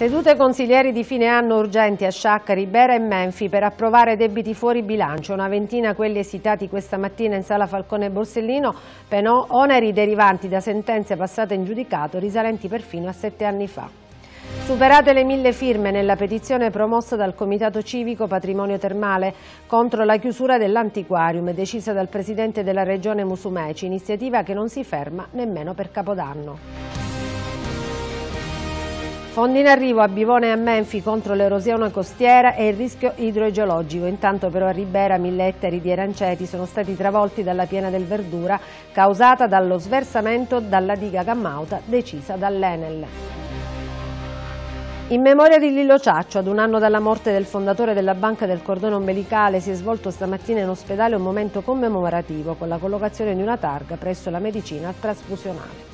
Sedute consiglieri di fine anno urgenti a Sciacca, Bera e Menfi per approvare debiti fuori bilancio, una ventina quelli esitati questa mattina in sala Falcone e Borsellino, penò oneri derivanti da sentenze passate in giudicato risalenti perfino a sette anni fa. Superate le mille firme nella petizione promossa dal Comitato Civico Patrimonio Termale contro la chiusura dell'antiquarium decisa dal Presidente della Regione Musumeci, iniziativa che non si ferma nemmeno per Capodanno. Fondi in arrivo a Bivone e a Menfi contro l'erosione costiera e il rischio idrogeologico. Intanto però a Ribera mille ettari di aranceti sono stati travolti dalla piena del Verdura causata dallo sversamento dalla diga Gammauta decisa dall'Enel. In memoria di Lillo Ciaccio, ad un anno dalla morte del fondatore della Banca del Cordone Ombelicale, si è svolto stamattina in ospedale un momento commemorativo con la collocazione di una targa presso la medicina trasfusionale.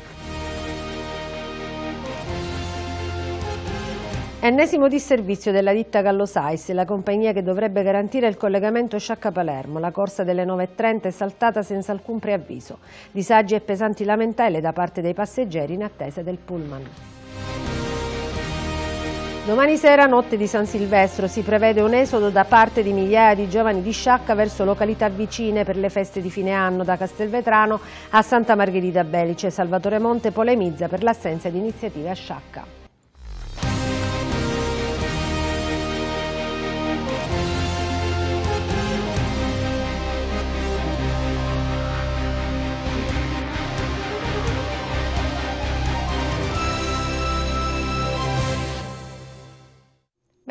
Ennesimo disservizio della ditta Gallo Sais, la compagnia che dovrebbe garantire il collegamento Sciacca-Palermo. La corsa delle 9.30 è saltata senza alcun preavviso. Disagi e pesanti lamentele da parte dei passeggeri in attesa del pullman. Domani sera, notte di San Silvestro, si prevede un esodo da parte di migliaia di giovani di Sciacca verso località vicine per le feste di fine anno da Castelvetrano a Santa Margherita Belice. Salvatore Monte polemizza per l'assenza di iniziative a Sciacca.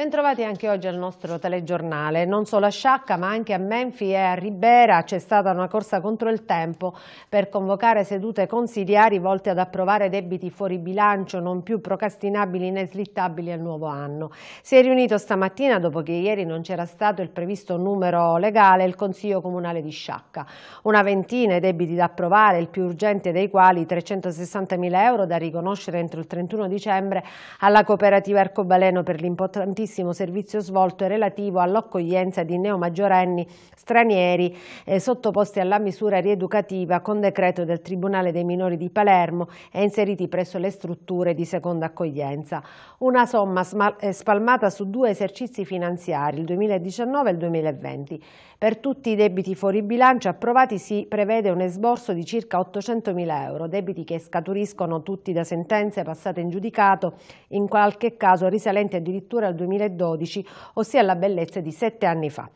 Bentrovati anche oggi al nostro telegiornale. Non solo a Sciacca ma anche a Menfi e a Ribera c'è stata una corsa contro il tempo per convocare sedute consigliari volte ad approvare debiti fuori bilancio non più procrastinabili né slittabili al nuovo anno. Si è riunito stamattina dopo che ieri non c'era stato il previsto numero legale il Consiglio Comunale di Sciacca. Una ventina i debiti da approvare, il più urgente dei quali 360 mila euro da riconoscere entro il 31 dicembre alla cooperativa Arcobaleno per l'importantissimo importantissimo servizio svolto è relativo all'accoglienza di neomaggiorenni stranieri eh, sottoposti alla misura rieducativa con decreto del Tribunale dei minori di Palermo e inseriti presso le strutture di seconda accoglienza. Una somma eh, spalmata su due esercizi finanziari, il 2019 e il 2020. Per tutti i debiti fuori bilancio approvati si prevede un esborso di circa 800.000 euro, debiti che scaturiscono tutti da sentenze passate in giudicato, in qualche caso risalenti addirittura al 2012, ossia alla bellezza di sette anni fa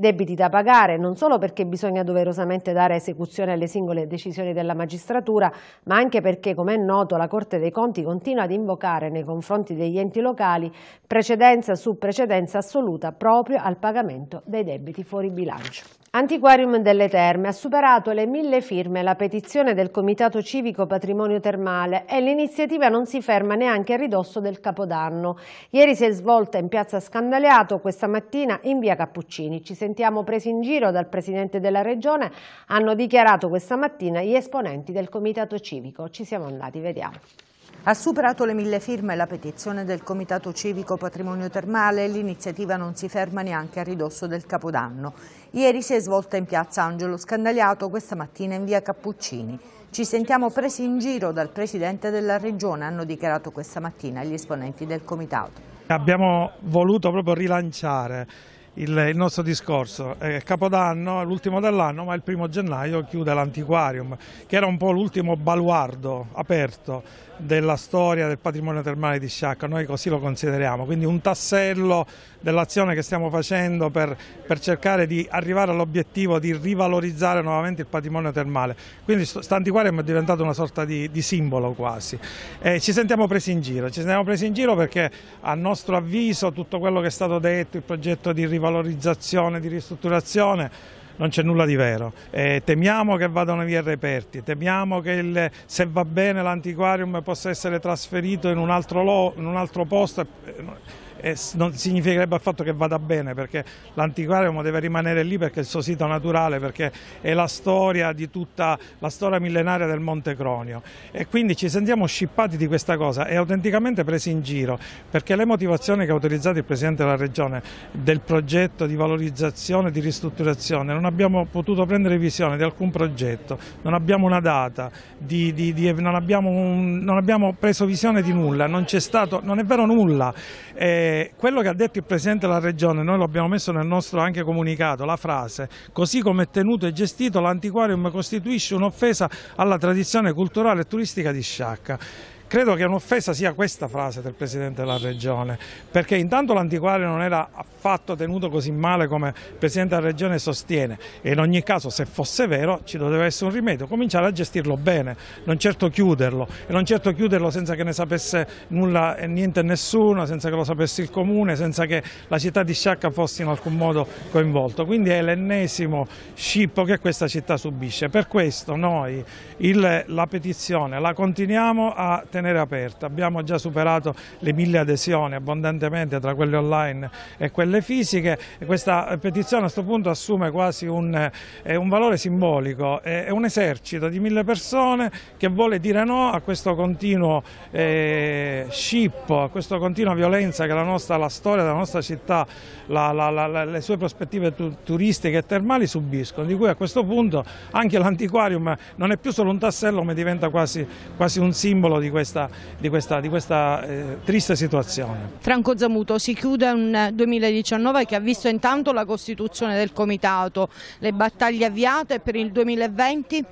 debiti da pagare, non solo perché bisogna doverosamente dare esecuzione alle singole decisioni della magistratura, ma anche perché, come è noto, la Corte dei Conti continua ad invocare nei confronti degli enti locali precedenza su precedenza assoluta proprio al pagamento dei debiti fuori bilancio. Antiquarium delle Terme ha superato le mille firme la petizione del Comitato Civico Patrimonio Termale e l'iniziativa non si ferma neanche a ridosso del Capodanno. Ieri si è svolta in piazza Scandaleato, questa mattina in via Cappuccini. Ci sentiamo presi in giro dal Presidente della Regione, hanno dichiarato questa mattina gli esponenti del Comitato Civico. Ci siamo andati, vediamo. Ha superato le mille firme la petizione del Comitato Civico Patrimonio Termale e l'iniziativa non si ferma neanche a ridosso del Capodanno. Ieri si è svolta in piazza Angelo Scandagliato, questa mattina in via Cappuccini. Ci sentiamo presi in giro dal Presidente della Regione, hanno dichiarato questa mattina gli esponenti del Comitato. Abbiamo voluto proprio rilanciare il, nostro discorso. Eh, Capodanno è l'ultimo dell'anno, ma il primo gennaio chiude l'antiquarium, che era un po' l'ultimo baluardo aperto della storia del patrimonio termale di Sciacca, noi così lo consideriamo, quindi un tassello dell'azione che stiamo facendo per, per cercare di arrivare all'obiettivo di rivalorizzare nuovamente il patrimonio termale, quindi St'antiquarium è diventato una sorta di, di simbolo quasi. E eh, ci sentiamo presi in giro, ci sentiamo presi in giro perché a nostro avviso tutto quello che è stato detto, il progetto di rivalorizzazione, di ristrutturazione, non c'è nulla di vero. Eh, temiamo che vadano via reperti, temiamo che il, se va bene l'antiquarium possa essere trasferito in un altro, lo, in un altro posto. Eh, non significherebbe affatto che vada bene perché l'antiquario deve rimanere lì perché è il suo sito naturale, perché è la storia di tutta la storia millenaria del Monte Cronio e quindi ci sentiamo scippati di questa cosa e autenticamente presi in giro perché le motivazioni che ha utilizzato il Presidente della Regione del progetto di valorizzazione, e di ristrutturazione, non abbiamo potuto prendere visione di alcun progetto, non abbiamo una data, di, di, di, non, abbiamo un, non, abbiamo preso visione di nulla, non, stato, non è vero nulla. Eh, quello che ha detto il Presidente della Regione, noi lo abbiamo messo nel nostro anche comunicato, la frase, così come è tenuto e gestito l'antiquarium costituisce un'offesa alla tradizione culturale e turistica di Sciacca. Credo che un'offesa sia questa frase del Presidente della Regione, perché intanto l'antiquario non era affatto tenuto così male come il Presidente della Regione sostiene e in ogni caso se fosse vero ci doveva essere un rimedio, cominciare a gestirlo bene, non certo chiuderlo e non certo chiuderlo senza che ne sapesse nulla e niente nessuno, senza che lo sapesse il Comune, senza che la città di Sciacca fosse in alcun modo coinvolto. Quindi è l'ennesimo scippo che questa città subisce. Per questo noi il, la petizione la continuiamo a tenere mantenere aperta. Abbiamo già superato le mille adesioni abbondantemente tra quelle online e quelle fisiche e questa petizione a questo punto assume quasi un, eh, un valore simbolico, è, un esercito di mille persone che vuole dire no a questo continuo eh, scippo, a questa continua violenza che la, nostra, la storia della nostra città, la, la, le sue prospettive tu, turistiche e termali subiscono, di cui a questo punto anche l'antiquarium non è più solo un tassello ma diventa quasi, quasi un simbolo di questa questa, di questa, di questa eh, triste situazione. Franco Zamuto, si chiude un 2019 eh, che ha visto intanto la costituzione del Comitato, le battaglie avviate per il 2020?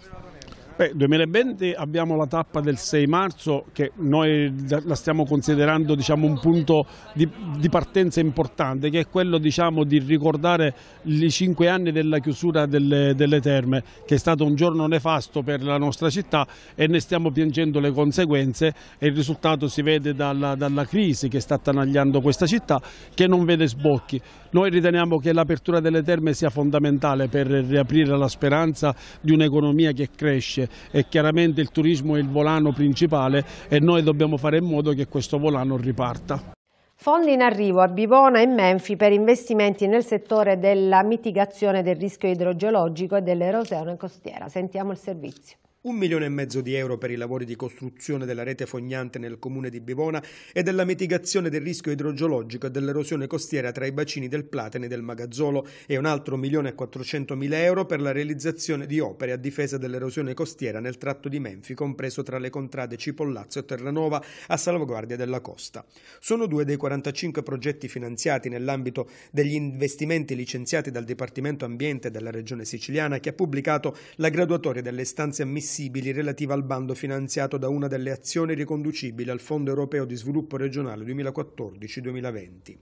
Beh, 2020 abbiamo la tappa del 6 marzo che noi la stiamo considerando diciamo, un punto di, di, partenza importante che è quello diciamo, di ricordare i cinque anni della chiusura delle, delle, terme che è stato un giorno nefasto per la nostra città e ne stiamo piangendo le conseguenze e il risultato si vede dalla, dalla crisi che sta attanagliando questa città che non vede sbocchi. Noi riteniamo che l'apertura delle terme sia fondamentale per riaprire la speranza di un'economia che cresce e chiaramente il turismo è il volano principale e noi dobbiamo fare in modo che questo volano riparta. Fondi in arrivo a Bivona e Menfi per investimenti nel settore della mitigazione del rischio idrogeologico e dell'erosione costiera. Sentiamo il servizio. Un milione e mezzo di euro per i lavori di costruzione della rete fognante nel comune di Bivona e della mitigazione del rischio idrogeologico e dell'erosione costiera tra i bacini del Platene e del Magazzolo e un altro milione e quattrocentomila euro per la realizzazione di opere a difesa dell'erosione costiera nel tratto di Menfi, compreso tra le contrade Cipollazzo e Terranova, a salvaguardia della costa. Sono due dei 45 progetti finanziati nell'ambito degli investimenti licenziati dal Dipartimento Ambiente della Regione Siciliana che ha pubblicato la graduatoria delle stanze ammissibili ammissibili relativa al bando finanziato da una delle azioni riconducibili al Fondo europeo di sviluppo regionale 2014-2020.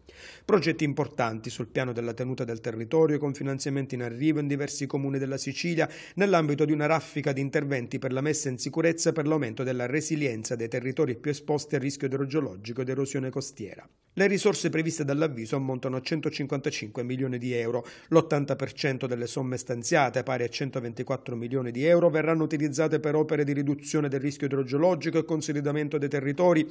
Progetti importanti sul piano della tenuta del territorio con finanziamenti in arrivo in diversi comuni della Sicilia nell'ambito di una raffica di interventi per la messa in sicurezza e per l'aumento della resilienza dei territori più esposti a rischio idrogeologico ed erosione costiera. Le risorse previste dall'avviso ammontano a 155 milioni di euro. L'80% delle somme stanziate, pari a 124 milioni di euro, verranno utilizzate per opere di riduzione del rischio idrogeologico e consolidamento dei territori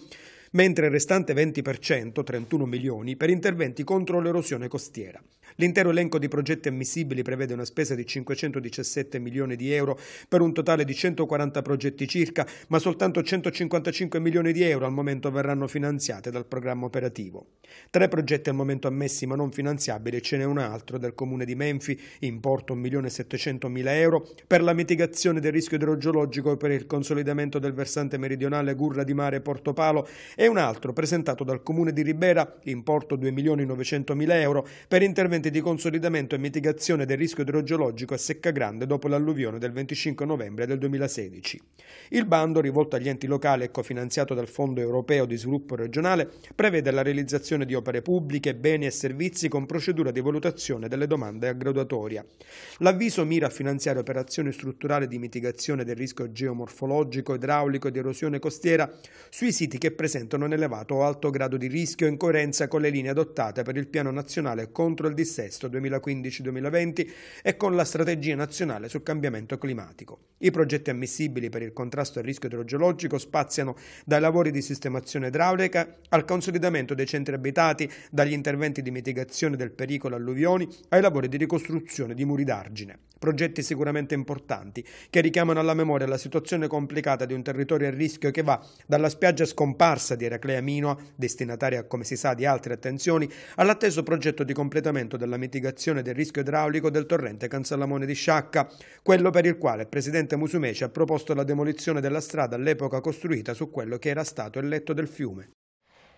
mentre il restante 20%, 31 milioni, per interventi contro l'erosione costiera. L'intero elenco di progetti ammissibili prevede una spesa di 517 milioni di euro per un totale di 140 progetti circa, ma soltanto 155 milioni di euro al momento verranno finanziate dal programma operativo. Tre progetti al momento ammessi ma non finanziabili ce n'è un altro del comune di Menfi, importo 1.700.000 euro, per la mitigazione del rischio idrogeologico e per il consolidamento del versante meridionale Gurra di Mare Portopalo e e un altro presentato dal Comune di Ribera, importo 2.900.000 euro, per interventi di consolidamento e mitigazione del rischio idrogeologico a secca grande dopo l'alluvione del 25 novembre del 2016. Il bando, rivolto agli enti locali e cofinanziato dal Fondo europeo di sviluppo regionale, prevede la realizzazione di opere pubbliche, beni e servizi con procedura di valutazione delle domande a graduatoria. L'avviso mira a finanziare operazioni strutturali di mitigazione del rischio geomorfologico, idraulico e di erosione costiera sui siti che presentano presentano un elevato o alto grado di rischio in coerenza con le linee adottate per il Piano Nazionale contro il Dissesto 2015-2020 e con la Strategia Nazionale sul Cambiamento Climatico. I progetti ammissibili per il contrasto al rischio idrogeologico spaziano dai lavori di sistemazione idraulica al consolidamento dei centri abitati, dagli interventi di mitigazione del pericolo alluvioni ai lavori di ricostruzione di muri d'argine. Progetti sicuramente importanti che richiamano alla memoria la situazione complicata di un territorio a rischio che va dalla spiaggia scomparsa di Eraclea Minoa, destinataria come si sa di altre attenzioni, all'atteso progetto di completamento della mitigazione del rischio idraulico del torrente Cansalamone di Sciacca, quello per il quale il presidente Musumeci ha proposto la demolizione della strada all'epoca costruita su quello che era stato il letto del fiume.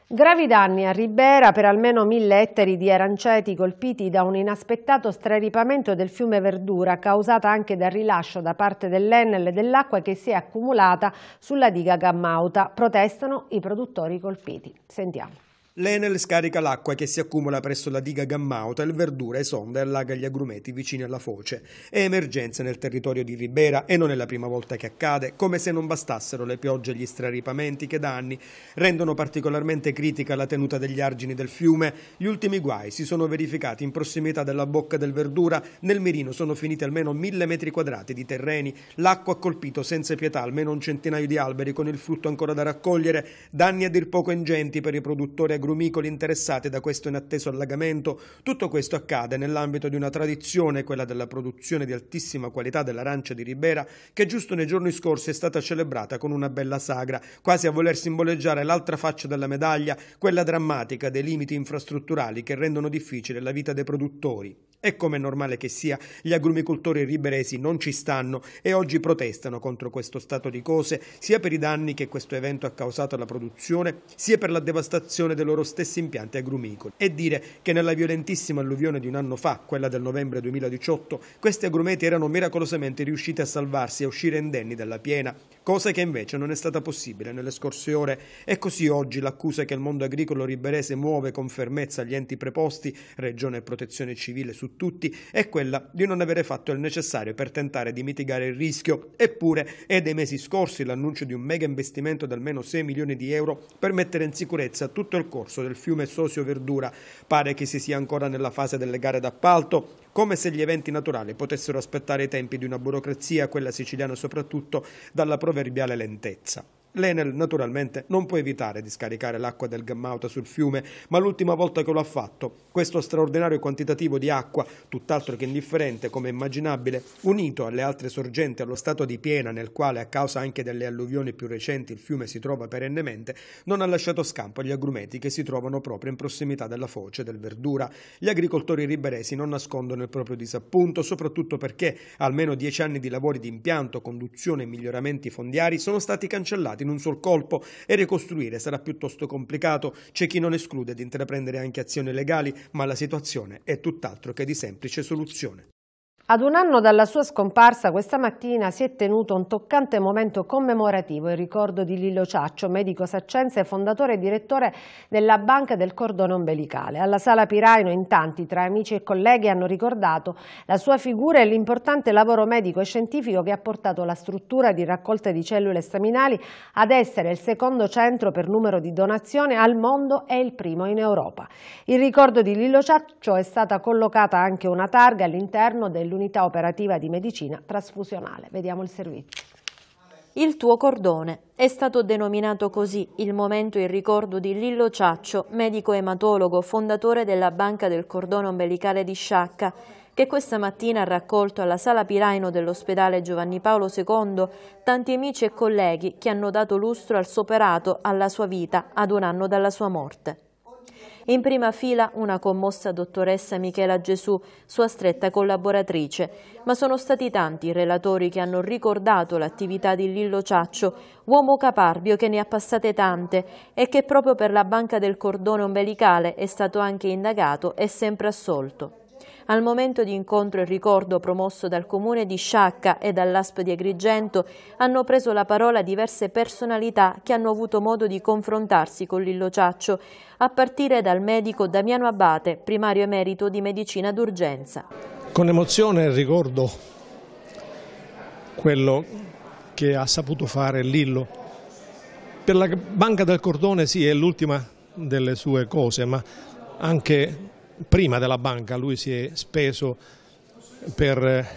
Gravi danni a Ribera per almeno mille ettari di aranceti colpiti da un inaspettato straripamento del fiume Verdura causata anche dal rilascio da parte dell'Enel dell'acqua che si è accumulata sulla diga Gammauta. Protestano i produttori colpiti. Sentiamo. L'Enel scarica l'acqua che si accumula presso la diga Gammauta, il Verdura esonda e allaga gli agrumeti vicini alla foce. È emergenza nel territorio di Ribera e non è la prima volta che accade, come se non bastassero le piogge e gli straripamenti che da anni rendono particolarmente critica la tenuta degli argini del fiume. Gli ultimi guai si sono verificati in prossimità della bocca del Verdura. Nel mirino sono finiti almeno mille metri quadrati di terreni. L'acqua ha colpito senza pietà almeno un centinaio di alberi con il frutto ancora da raccogliere. Danni a dir poco ingenti per i produttori agrumeti agrumicoli interessate da questo inatteso allagamento, tutto questo accade nell'ambito di una tradizione, quella della produzione di altissima qualità dell'arancia di Ribera, che giusto nei giorni scorsi è stata celebrata con una bella sagra, quasi a voler simboleggiare l'altra faccia della medaglia, quella drammatica dei limiti infrastrutturali che rendono difficile la vita dei produttori. E come è normale che sia, gli agrumicoltori riberesi non ci stanno e oggi protestano contro questo stato di cose, sia per i danni che questo evento ha causato alla produzione, sia per la devastazione dei loro stessi impianti agrumicoli. E dire che nella violentissima alluvione di un anno fa, quella del novembre 2018, questi agrumeti erano miracolosamente riusciti a salvarsi e uscire indenni dalla piena, cosa che invece non è stata possibile nelle scorse ore e così oggi l'accusa che il mondo agricolo riberese muove con fermezza agli enti preposti, regione e protezione civile su tutti, è quella di non avere fatto il necessario per tentare di mitigare il rischio. Eppure è dei mesi scorsi l'annuncio di un mega investimento di almeno 6 milioni di euro per mettere in sicurezza tutto il corso del fiume Sosio Verdura. Pare che si sia ancora nella fase delle gare d'appalto, come se gli eventi naturali potessero aspettare i tempi di una burocrazia, quella siciliana soprattutto, dalla proverbiale lentezza. L'Enel naturalmente non può evitare di scaricare l'acqua del Gammauta sul fiume, ma l'ultima volta che lo ha fatto, questo straordinario quantitativo di acqua, tutt'altro che indifferente come immaginabile, unito alle altre sorgenti allo stato di piena nel quale a causa anche delle alluvioni più recenti il fiume si trova perennemente, non ha lasciato scampo agli agrumeti che si trovano proprio in prossimità della foce del Verdura. Gli agricoltori riberesi non nascondono il proprio disappunto, soprattutto perché almeno dieci anni di lavori di impianto, conduzione e miglioramenti fondiari sono stati cancellati in un sol colpo e ricostruire sarà piuttosto complicato. C'è chi non esclude di intraprendere anche azioni legali, ma la situazione è tutt'altro che di semplice soluzione. Ad un anno dalla sua scomparsa, questa mattina si è tenuto un toccante momento commemorativo in ricordo di Lillo Ciaccio, medico saccense, fondatore e direttore della Banca del Cordone Ombelicale. Alla Sala Piraino in tanti, tra amici e colleghi, hanno ricordato la sua figura e l'importante lavoro medico e scientifico che ha portato la struttura di raccolta di cellule staminali ad essere il secondo centro per numero di donazione al mondo e il primo in Europa. In ricordo di Lillo Ciaccio è stata collocata anche una targa all'interno dell'Unione dell'unità operativa di medicina trasfusionale. Vediamo il servizio. Il tuo cordone. È stato denominato così il momento in ricordo di Lillo Ciaccio, medico ematologo, fondatore della Banca del Cordone Ombelicale di Sciacca, che questa mattina ha raccolto alla Sala Piraino dell'ospedale Giovanni Paolo II tanti amici e colleghi che hanno dato lustro al suo operato, alla sua vita, ad un anno dalla sua morte. In prima fila una commossa dottoressa Michela Gesù, sua stretta collaboratrice. Ma sono stati tanti i relatori che hanno ricordato l'attività di Lillo Ciaccio, uomo caparbio che ne ha passate tante e che proprio per la banca del cordone ombelicale è stato anche indagato e sempre assolto. Al momento di incontro e ricordo promosso dal comune di Sciacca e dall'ASP di Agrigento hanno preso la parola diverse personalità che hanno avuto modo di confrontarsi con Lillo Ciaccio, a partire dal medico Damiano Abate, primario emerito di medicina d'urgenza. Con emozione ricordo quello che ha saputo fare Lillo. Per la Banca del Cordone sì, è l'ultima delle sue cose, ma anche prima della banca lui si è speso per,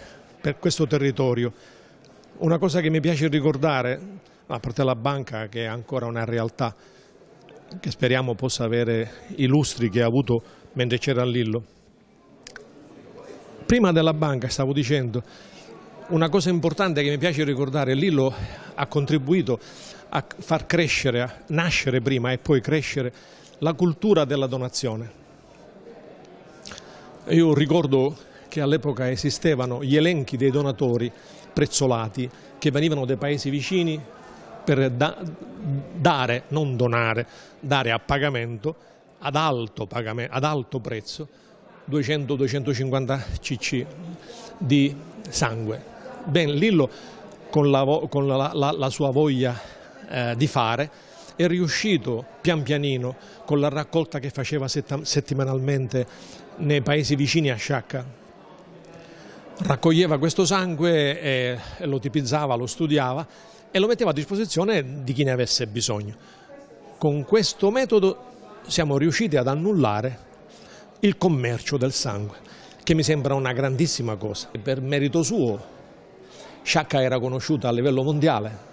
per questo territorio. Una cosa che mi piace ricordare, a parte la banca che è ancora una realtà, che speriamo possa avere i lustri che ha avuto mentre c'era Lillo. Prima della banca, stavo dicendo, una cosa importante che mi piace ricordare, Lillo ha contribuito a far crescere, a nascere prima e poi crescere la cultura della donazione. Io ricordo che all'epoca esistevano gli elenchi dei donatori prezzolati che venivano dai paesi vicini per da dare, non donare, dare a pagamento, ad alto, pagamento, ad alto prezzo, 200-250 cc di sangue. Ben Lillo con la, con la, la, la sua voglia eh, di fare è riuscito pian pianino con la raccolta che faceva settimanalmente nei paesi vicini a Sciacca. Raccoglieva questo sangue e lo tipizzava, lo studiava e lo metteva a disposizione di chi ne avesse bisogno. Con questo metodo siamo riusciti ad annullare il commercio del sangue, che mi sembra una grandissima cosa. Per merito suo, Sciacca era conosciuta a livello mondiale.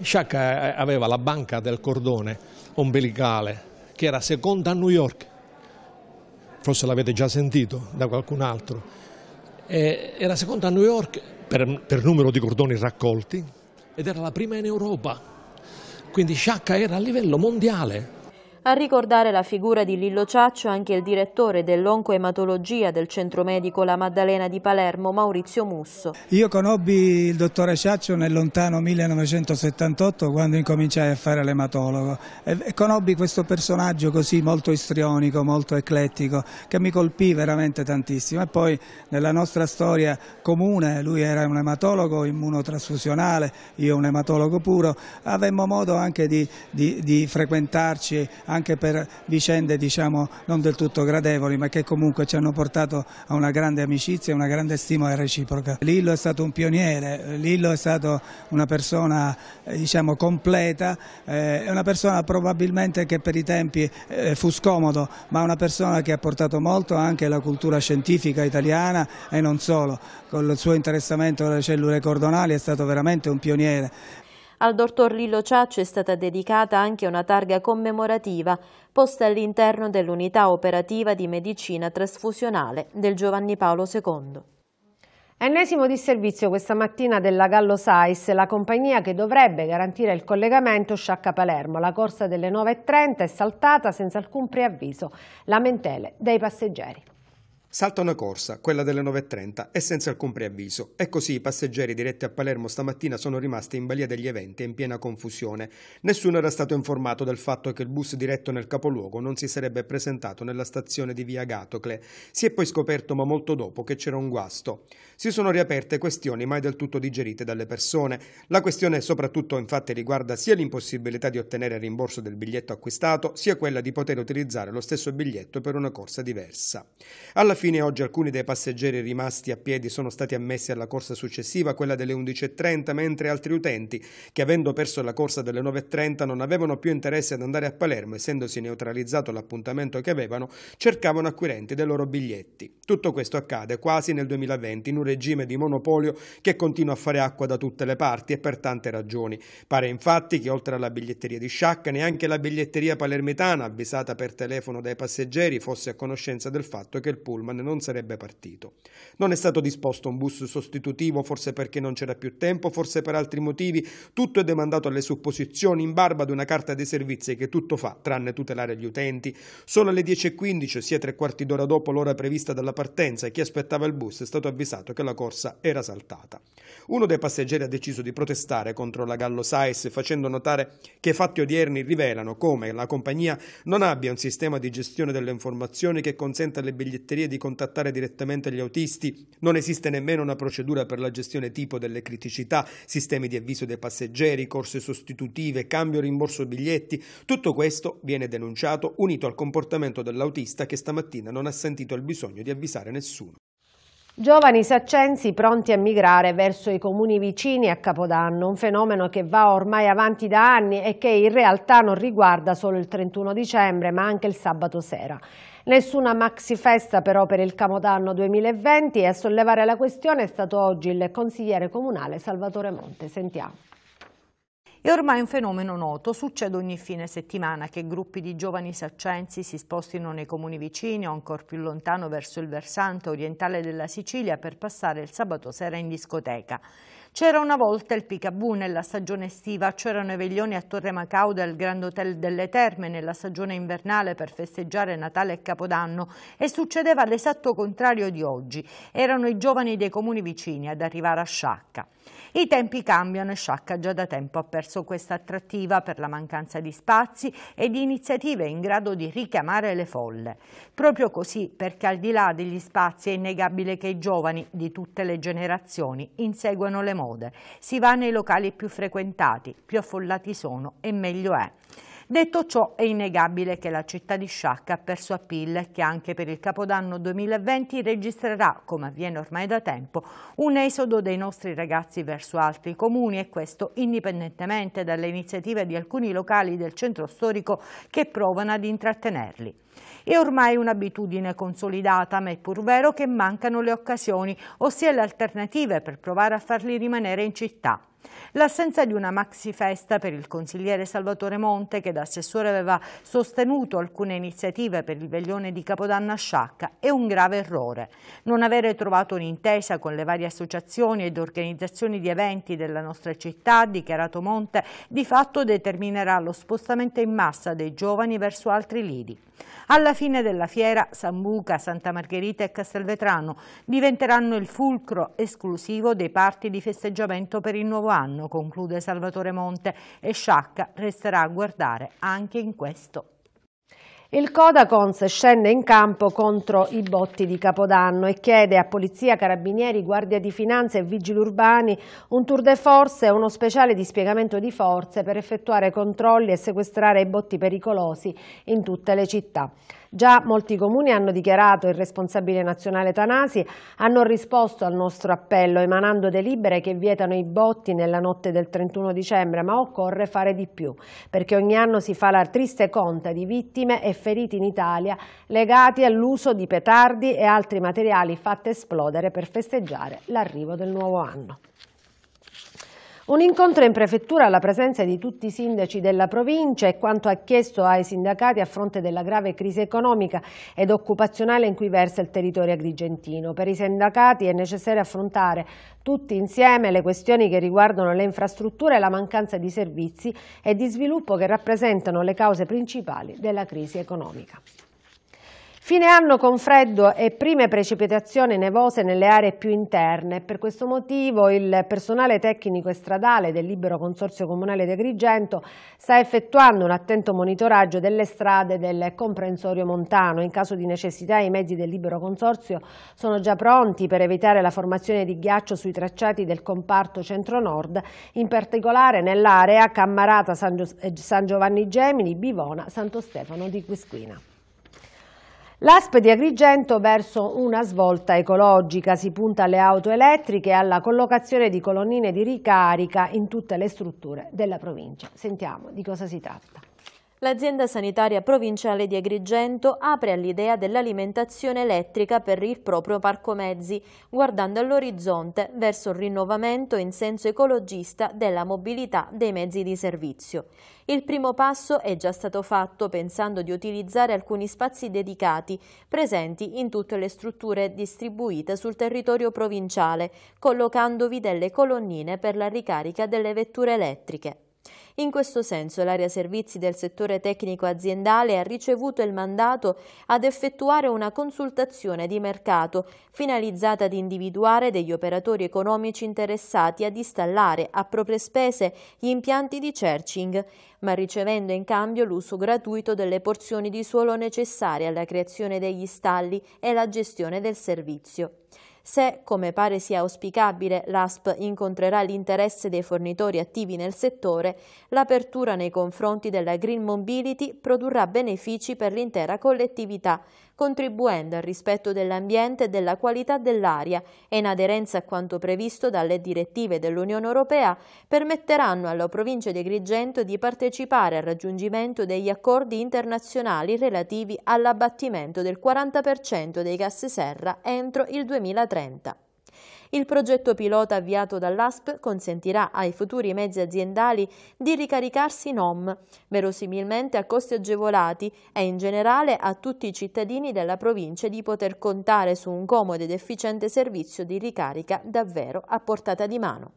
Sciacca aveva la banca del cordone ombelicale, che era seconda a New York forse l'avete già sentito da qualcun altro, eh, era seconda a New York per, per numero di cordoni raccolti ed era la prima in Europa, quindi Sciacca era a livello mondiale, a ricordare la figura di Lillo Ciaccio anche il direttore dell'oncoematologia del centro medico La Maddalena di Palermo, Maurizio Musso. Io conobbi il dottore Ciaccio nel lontano 1978 quando incominciai a fare l'ematologo e conobbi questo personaggio così molto istrionico, molto eclettico che mi colpì veramente tantissimo e poi nella nostra storia comune lui era un ematologo immunotrasfusionale, io un ematologo puro, avemmo modo anche di, di, di frequentarci anche anche per vicende diciamo, non del tutto gradevoli ma che comunque ci hanno portato a una grande amicizia e una grande stima reciproca. Lillo è stato un pioniere, Lillo è stato una persona eh, diciamo, completa, eh, è una persona probabilmente che per i tempi eh, fu scomodo ma una persona che ha portato molto anche alla cultura scientifica italiana e non solo, con il suo interessamento alle cellule cordonali è stato veramente un pioniere. Al dottor Lillo Ciaccio è stata dedicata anche una targa commemorativa posta all'interno dell'unità operativa di medicina trasfusionale del Giovanni Paolo II. Ennesimo disservizio questa mattina della Gallo Sais, la compagnia che dovrebbe garantire il collegamento Sciacca-Palermo. La corsa delle 9.30 è saltata senza alcun preavviso, lamentele dei passeggeri. Salta una corsa, quella delle 9.30, e senza alcun preavviso. E così i passeggeri diretti a Palermo stamattina sono rimasti in balia degli eventi in piena confusione. Nessuno era stato informato del fatto che il bus diretto nel capoluogo non si sarebbe presentato nella stazione di via Gatocle. Si è poi scoperto, ma molto dopo, che c'era un guasto si sono riaperte questioni mai del tutto digerite dalle persone. La questione soprattutto infatti riguarda sia l'impossibilità di ottenere il rimborso del biglietto acquistato, sia quella di poter utilizzare lo stesso biglietto per una corsa diversa. Alla fine oggi alcuni dei passeggeri rimasti a piedi sono stati ammessi alla corsa successiva, quella delle 11.30, mentre altri utenti, che avendo perso la corsa delle 9.30 non avevano più interesse ad andare a Palermo, essendosi neutralizzato l'appuntamento che avevano, cercavano acquirenti dei loro biglietti. Tutto questo accade quasi nel 2020 in un regime di monopolio che continua a fare acqua da tutte le parti e per tante ragioni. Pare infatti che oltre alla biglietteria di Sciacca neanche la biglietteria palermitana, avvisata per telefono dai passeggeri, fosse a conoscenza del fatto che il pullman non sarebbe partito. Non è stato disposto un bus sostitutivo, forse perché non c'era più tempo, forse per altri motivi, tutto è demandato alle supposizioni in barba ad una carta dei servizi che tutto fa tranne tutelare gli utenti. Solo alle 10.15, ossia tre quarti d'ora dopo l'ora prevista dalla partenza, chi aspettava il bus è stato avvisato che che la corsa era saltata. Uno dei passeggeri ha deciso di protestare contro la Gallo Saes facendo notare che i fatti odierni rivelano come la compagnia non abbia un sistema di gestione delle informazioni che consenta alle biglietterie di contattare direttamente gli autisti, non esiste nemmeno una procedura per la gestione tipo delle criticità, sistemi di avviso dei passeggeri, corse sostitutive, cambio rimborso biglietti, tutto questo viene denunciato unito al comportamento dell'autista che stamattina non ha sentito il bisogno di avvisare nessuno. Giovani saccensi pronti a migrare verso i comuni vicini a Capodanno, un fenomeno che va ormai avanti da anni e che in realtà non riguarda solo il 31 dicembre ma anche il sabato sera. Nessuna maxi festa però per il Capodanno 2020 e a sollevare la questione è stato oggi il consigliere comunale Salvatore Monte. Sentiamo. È ormai un fenomeno noto, succede ogni fine settimana che gruppi di giovani saccensi si spostino nei comuni vicini o ancora più lontano verso il versante orientale della Sicilia per passare il sabato sera in discoteca. C'era una volta il Picabù nella stagione estiva, c'erano i veglioni a Torre Macauda e al Grand Hotel delle Terme nella stagione invernale per festeggiare Natale e Capodanno e succedeva l'esatto contrario di oggi. Erano i giovani dei comuni vicini ad arrivare a Sciacca. I tempi cambiano e Sciacca già da tempo ha perso questa attrattiva per la mancanza di spazi e di iniziative in grado di richiamare le folle. Proprio così, perché al di là degli spazi è innegabile che i giovani di tutte le generazioni inseguano le mode. Si va nei locali più frequentati, più affollati sono e meglio è. Detto ciò, è innegabile che la città di Sciacca ha perso appeal che anche per il Capodanno 2020 registrerà, come avviene ormai da tempo, un esodo dei nostri ragazzi verso altri comuni e questo indipendentemente dalle iniziative di alcuni locali del centro storico che provano ad intrattenerli. È ormai un'abitudine consolidata, ma è pur vero che mancano le occasioni, ossia le alternative per provare a farli rimanere in città. L'assenza di una maxi festa per il consigliere Salvatore Monte, che da assessore aveva sostenuto alcune iniziative per il veglione di Capodanno a Sciacca, è un grave errore. Non avere trovato un'intesa con le varie associazioni ed organizzazioni di eventi della nostra città, dichiarato Monte, di fatto determinerà lo spostamento in massa dei giovani verso altri lidi. Alla fine della fiera, Sambuca, Santa Margherita e Castelvetrano diventeranno il fulcro esclusivo dei parti di festeggiamento per il nuovo anno, conclude Salvatore Monte, e Sciacca resterà a guardare anche in questo. Il Codacons scende in campo contro i botti di Capodanno e chiede a Polizia, Carabinieri, Guardia di Finanza e Vigili Urbani un tour de force e uno speciale dispiegamento di forze per effettuare controlli e sequestrare i botti pericolosi in tutte le città. Già molti comuni hanno dichiarato il responsabile nazionale Tanasi, hanno risposto al nostro appello emanando delibere che vietano i botti nella notte del 31 dicembre, ma occorre fare di più, perché ogni anno si fa la triste conta di vittime e feriti in Italia legati all'uso di petardi e altri materiali fatti esplodere per festeggiare l'arrivo del nuovo anno. Un incontro in prefettura alla presenza di tutti i sindaci della provincia è quanto ha chiesto ai sindacati a fronte della grave crisi economica ed occupazionale in cui versa il territorio agrigentino. Per i sindacati è necessario affrontare tutti insieme le questioni che riguardano le infrastrutture, e la mancanza di servizi e di sviluppo che rappresentano le cause principali della crisi economica. Fine anno con freddo e prime precipitazioni nevose nelle aree più interne. Per questo motivo il personale tecnico e stradale del Libero Consorzio Comunale di Agrigento sta effettuando un attento monitoraggio delle strade del comprensorio montano. In caso di necessità i mezzi del Libero Consorzio sono già pronti per evitare la formazione di ghiaccio sui tracciati del comparto centro-nord, in particolare nell'area Cammarata San, eh, Giovanni Gemini, Bivona, Santo Stefano di Quisquina. L'ASP di Agrigento verso una svolta ecologica, si punta alle auto elettriche e alla collocazione di colonnine di ricarica in tutte le strutture della provincia. Sentiamo di cosa si tratta. L'azienda sanitaria provinciale di Agrigento apre all'idea dell'alimentazione elettrica per il proprio parco mezzi, guardando all'orizzonte verso il rinnovamento in senso ecologista della mobilità dei mezzi di servizio. Il primo passo è già stato fatto pensando di utilizzare alcuni spazi dedicati presenti in tutte le strutture distribuite sul territorio provinciale, collocandovi delle colonnine per la ricarica delle vetture elettriche. In questo senso l'area servizi del settore tecnico aziendale ha ricevuto il mandato ad effettuare una consultazione di mercato finalizzata ad individuare degli operatori economici interessati ad installare a proprie spese gli impianti di searching, ma ricevendo in cambio l'uso gratuito delle porzioni di suolo necessarie alla creazione degli stalli e la gestione del servizio. Se, come pare sia auspicabile, l'ASP incontrerà l'interesse dei fornitori attivi nel settore, l'apertura nei confronti della Green Mobility produrrà benefici per l'intera collettività, contribuendo al rispetto dell'ambiente e della qualità dell'aria e in aderenza a quanto previsto dalle direttive dell'Unione Europea, permetteranno alla provincia di Agrigento di partecipare al raggiungimento degli accordi internazionali relativi all'abbattimento del 40% dei gas serra entro il 2030. Il progetto pilota avviato dall'ASP consentirà ai futuri mezzi aziendali di ricaricarsi NOM, verosimilmente a costi agevolati e in generale a tutti i cittadini della provincia di poter contare su un comodo ed efficiente servizio di ricarica davvero a portata di mano.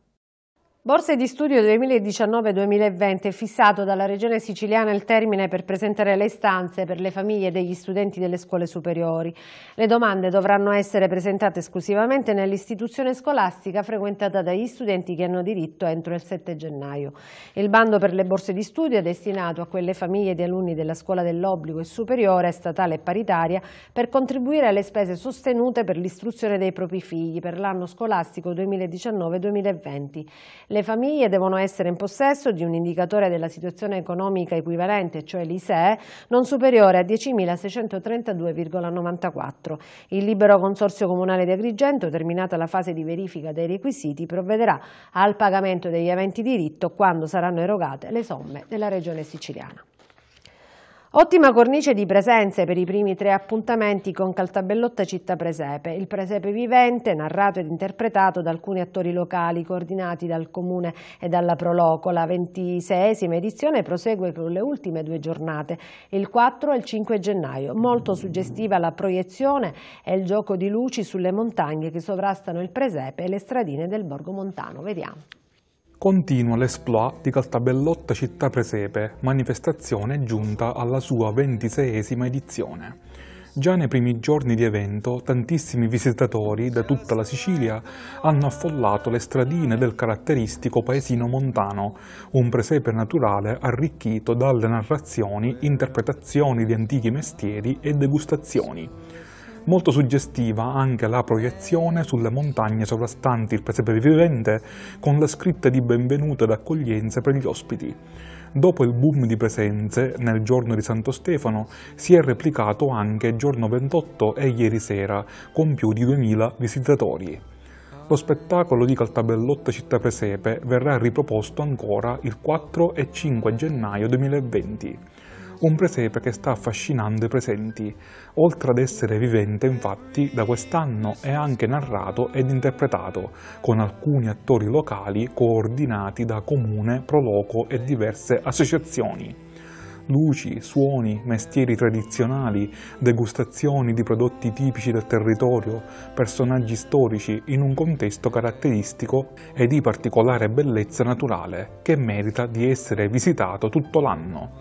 Borse di studio 2019-2020 è fissato dalla Regione Siciliana il termine per presentare le istanze per le famiglie degli studenti delle scuole superiori. Le domande dovranno essere presentate esclusivamente nell'istituzione scolastica frequentata dagli studenti che hanno diritto entro il 7 gennaio. Il bando per le borse di studio è destinato a quelle famiglie di alunni della scuola dell'obbligo e superiore, statale e paritaria per contribuire alle spese sostenute per l'istruzione dei propri figli per l'anno scolastico 2019-2020. Le famiglie devono essere in possesso di un indicatore della situazione economica equivalente, cioè l'ISEE, non superiore a 10.632,94. Il libero consorzio comunale di Agrigento, terminata la fase di verifica dei requisiti, provvederà al pagamento degli aventi diritto quando saranno erogate le somme della regione siciliana. Ottima cornice di presenze per i primi tre appuntamenti con Caltabellotta Città Presepe, il presepe vivente narrato ed interpretato da alcuni attori locali coordinati dal Comune e dalla Proloco. La ventiseiesima edizione prosegue con le ultime due giornate, il 4 e il 5 gennaio. Molto suggestiva la proiezione e il gioco di luci sulle montagne che sovrastano il presepe e le stradine del Borgo Montano. Vediamo continua l'esploit di Caltabellotta Città Presepe, manifestazione giunta alla sua ventiseiesima edizione. Già nei primi giorni di evento, tantissimi visitatori da tutta la Sicilia hanno affollato le stradine del caratteristico paesino montano, un presepe naturale arricchito dalle narrazioni, interpretazioni di antichi mestieri e degustazioni. Molto suggestiva anche la proiezione sulle montagne sovrastanti il presepe vivente con la scritta di benvenuta ed accoglienza per gli ospiti. Dopo il boom di presenze nel giorno di Santo Stefano si è replicato anche giorno 28 e ieri sera con più di 2000 visitatori. Lo spettacolo di Caltabellotta Città Presepe verrà riproposto ancora il 4 e 5 gennaio 2020 un presepe che sta affascinando i presenti. Oltre ad essere vivente, infatti, da quest'anno è anche narrato ed interpretato, con alcuni attori locali coordinati da comune, proloco e diverse associazioni luci, suoni, mestieri tradizionali, degustazioni di prodotti tipici del territorio, personaggi storici in un contesto caratteristico e di particolare bellezza naturale che merita di essere visitato tutto l'anno.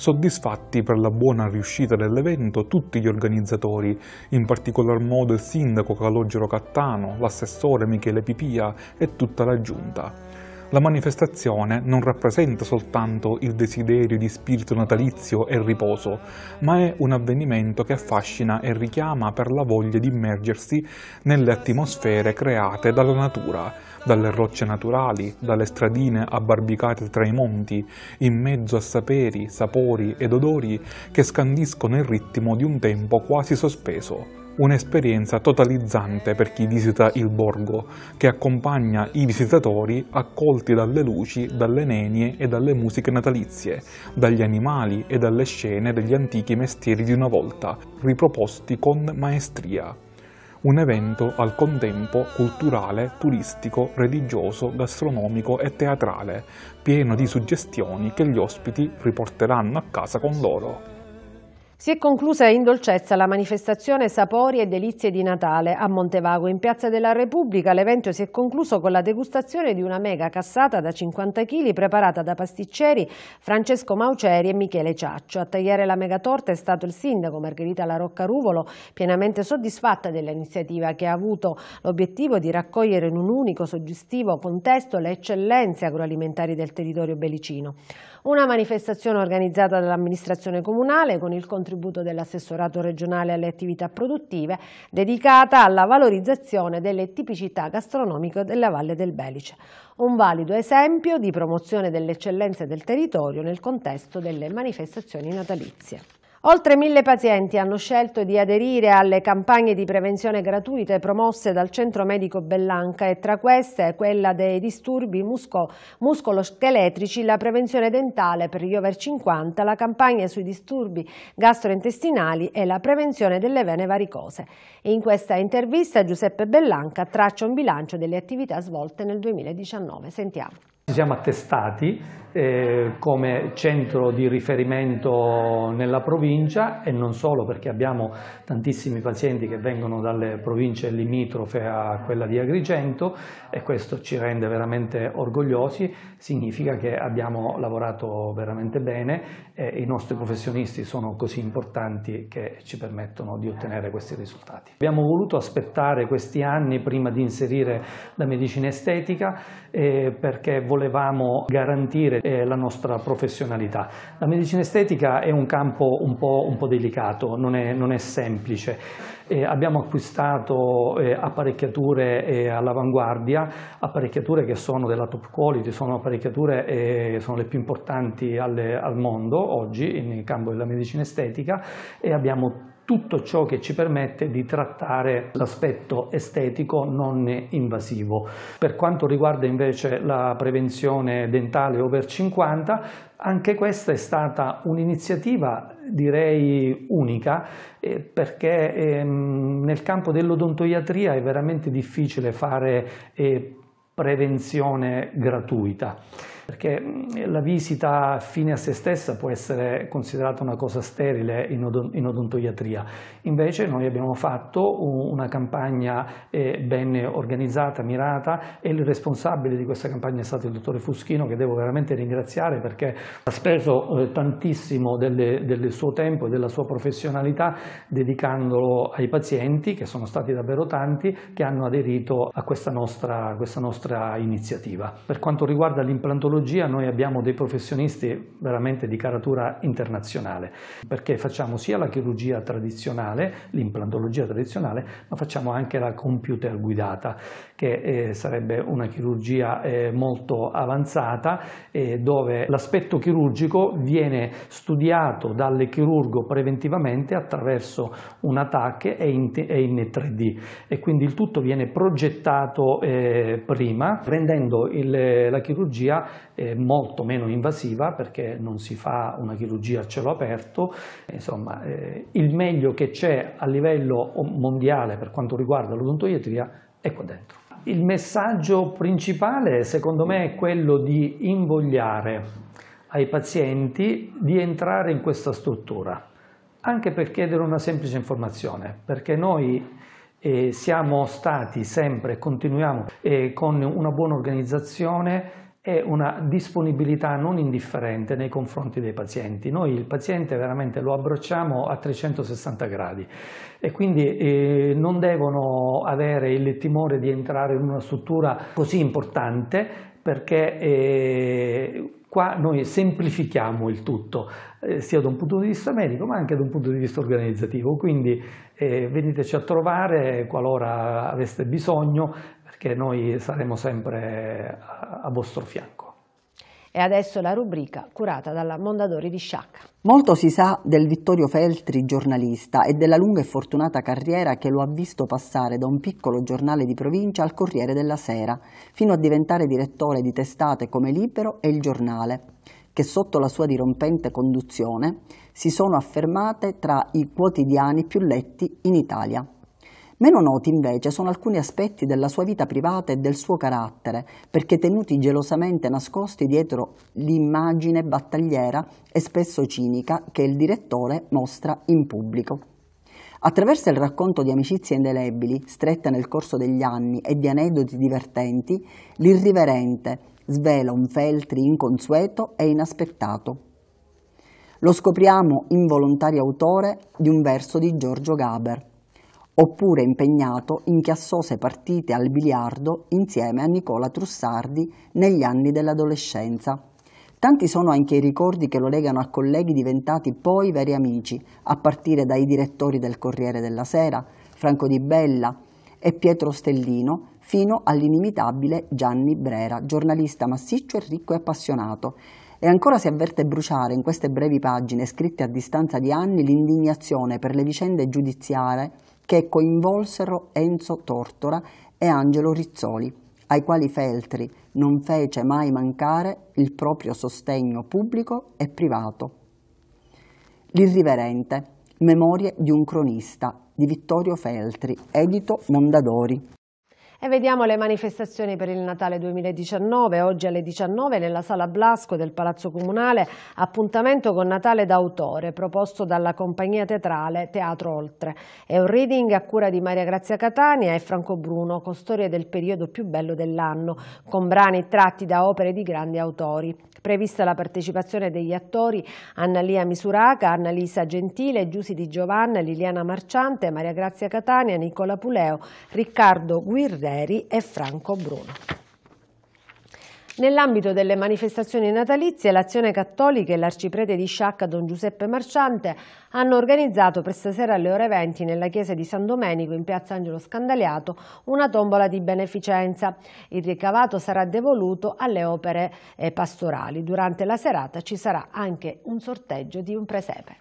Soddisfatti per la buona riuscita dell'evento tutti gli organizzatori, in particolar modo il sindaco Calogero Cattano, l'assessore Michele Pipia e tutta la giunta. La manifestazione non rappresenta soltanto il desiderio di spirito natalizio e riposo, ma è un avvenimento che affascina e richiama per la voglia di immergersi nelle atmosfere create dalla natura, dalle rocce naturali, dalle stradine abbarbicate tra i monti, in mezzo a saperi, sapori ed odori che scandiscono il ritmo di un tempo quasi sospeso. Un'esperienza totalizzante per chi visita il borgo, che accompagna i visitatori accolti dalle luci, dalle nenie e dalle musiche natalizie, dagli animali e dalle scene degli antichi mestieri di una volta, riproposti con maestria un evento al contempo culturale, turistico, religioso, gastronomico e teatrale, pieno di suggestioni che gli ospiti riporteranno a casa con loro. Si è conclusa in dolcezza la manifestazione Sapori e Delizie di Natale a Montevago. In Piazza della Repubblica l'evento si è concluso con la degustazione di una mega cassata da 50 kg preparata da pasticceri Francesco Mauceri e Michele Ciaccio. A tagliare la mega torta è stato il sindaco Margherita Laroccaruvolo, pienamente soddisfatta dell'iniziativa che ha avuto l'obiettivo di raccogliere in un unico suggestivo contesto le eccellenze agroalimentari del territorio belicino. Una manifestazione organizzata dall'amministrazione comunale con il contributo contributo dell'assessorato regionale alle attività produttive dedicata alla valorizzazione delle tipicità gastronomiche della Valle del Belice, un valido esempio di promozione delle eccellenze del territorio nel contesto delle manifestazioni natalizie. Oltre mille pazienti hanno scelto di aderire alle campagne di prevenzione gratuite promosse dal Centro Medico Bellanca e tra queste quella dei disturbi musco muscoloscheletrici, la prevenzione dentale per gli over 50, la campagna sui disturbi gastrointestinali e la prevenzione delle vene varicose. In questa intervista Giuseppe Bellanca traccia un bilancio delle attività svolte nel 2019. Sentiamo. Ci siamo attestati eh, come centro di riferimento nella provincia e non solo perché abbiamo tantissimi pazienti che vengono dalle province limitrofe a quella di Agrigento e questo ci rende veramente orgogliosi, significa che abbiamo lavorato veramente bene e i nostri professionisti sono così importanti che ci permettono di ottenere questi risultati. Abbiamo voluto aspettare questi anni prima di inserire la medicina estetica eh, perché volevamo garantire eh, la nostra professionalità. La medicina estetica è un campo un po', un po delicato, non è, non è semplice. Eh, abbiamo acquistato eh, apparecchiature eh, all'avanguardia, apparecchiature che sono della top quality, sono apparecchiature che eh, sono le più importanti al, al mondo oggi nel campo della medicina estetica e abbiamo tutto ciò che ci permette di trattare l'aspetto estetico non invasivo. Per quanto riguarda invece la prevenzione dentale over 50, anche questa è stata un'iniziativa direi unica eh, perché ehm, nel campo dell'odontoiatria è veramente difficile fare eh, prevenzione gratuita perché mm, la visita fine a se stessa può essere considerata una cosa sterile in, od in odontoiatria. Invece noi abbiamo fatto una campagna eh, ben organizzata, mirata e il responsabile di questa campagna è stato il dottore Fuschino che devo veramente ringraziare perché ha speso eh, tantissimo delle, del suo tempo e della sua professionalità dedicandolo ai pazienti che sono stati davvero tanti che hanno aderito a questa nostra, a questa nostra iniziativa. Per quanto riguarda l'implantologia oncologia noi abbiamo dei professionisti veramente di caratura internazionale, perché facciamo sia la chirurgia tradizionale, l'implantologia tradizionale, ma facciamo anche la computer guidata, che eh, sarebbe una chirurgia eh, molto avanzata, eh, dove l'aspetto chirurgico viene studiato dal chirurgo preventivamente attraverso un TAC e in, e in 3D e quindi il tutto viene progettato eh, prima, rendendo il, la chirurgia eh, molto meno invasiva perché non si fa una chirurgia a cielo aperto, insomma eh, il meglio che c'è a livello mondiale per quanto riguarda l'odontoiatria è qua dentro. Il messaggio principale secondo me è quello di invogliare ai pazienti di entrare in questa struttura, anche per chiedere una semplice informazione, perché noi eh, siamo stati sempre e continuiamo eh, con una buona organizzazione è una disponibilità non indifferente nei confronti dei pazienti. Noi il paziente veramente lo abbracciamo a 360 gradi e quindi eh, non devono avere il timore di entrare in una struttura così importante perché eh, qua noi semplifichiamo il tutto, eh, sia da un punto di vista medico ma anche da un punto di vista organizzativo. Quindi eh, veniteci a trovare qualora aveste bisogno che noi saremo sempre a vostro fianco. E adesso la rubrica curata dalla Mondadori di Sciacca. Molto si sa del Vittorio Feltri giornalista e della lunga e fortunata carriera che lo ha visto passare da un piccolo giornale di provincia al Corriere della Sera, fino a diventare direttore di testate come Libero e Il Giornale, che sotto la sua dirompente conduzione si sono affermate tra i quotidiani più letti in Italia. Meno noti invece sono alcuni aspetti della sua vita privata e del suo carattere, perché tenuti gelosamente nascosti dietro l'immagine battagliera e spesso cinica che il direttore mostra in pubblico. Attraverso il racconto di amicizie indelebili, strette nel corso degli anni, e di aneddoti divertenti, l'irriverente svela un Feltri inconsueto e inaspettato. Lo scopriamo involontario autore di un verso di Giorgio Gaber oppure impegnato in chiassose partite al biliardo insieme a Nicola Trussardi negli anni dell'adolescenza. Tanti sono anche i ricordi che lo legano a colleghi diventati poi veri amici, a partire dai direttori del Corriere della Sera, Franco Di Bella e Pietro Stellino, fino all'inimitabile Gianni Brera, giornalista massiccio e ricco e appassionato. E ancora si avverte bruciare in queste brevi pagine, scritte a distanza di anni, l'indignazione per le vicende giudiziarie che coinvolsero Enzo Tortora e Angelo Rizzoli, ai quali Feltri non fece mai mancare il proprio sostegno pubblico e privato. L'irriverente Memorie di un cronista di Vittorio Feltri, edito Mondadori. E vediamo le manifestazioni per il Natale 2019. Oggi alle 19 nella Sala Blasco del Palazzo Comunale appuntamento con Natale d'autore proposto dalla compagnia teatrale Teatro Oltre. È un reading a cura di Maria Grazia Catania e Franco Bruno con storie del periodo più bello dell'anno con brani tratti da opere di grandi autori. Prevista la partecipazione degli attori Annalia Misuraca, Annalisa Gentile, Giusi Di Giovanna, Liliana Marciante, Maria Grazia Catania, Nicola Puleo, Riccardo Guirre Valeri e Franco Bruno. Nell'ambito delle manifestazioni natalizie, l'Azione Cattolica e l'arciprete di Sciacca Don Giuseppe Marciante hanno organizzato per stasera alle ore 20 nella chiesa di San Domenico in piazza Angelo Scandaliato una tombola di beneficenza. Il ricavato sarà devoluto alle opere eh, pastorali. Durante la serata ci sarà anche un sorteggio di un presepe.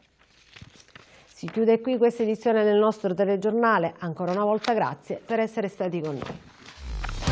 Si chiude qui questa edizione del nostro telegiornale. Ancora una volta grazie per essere stati con noi.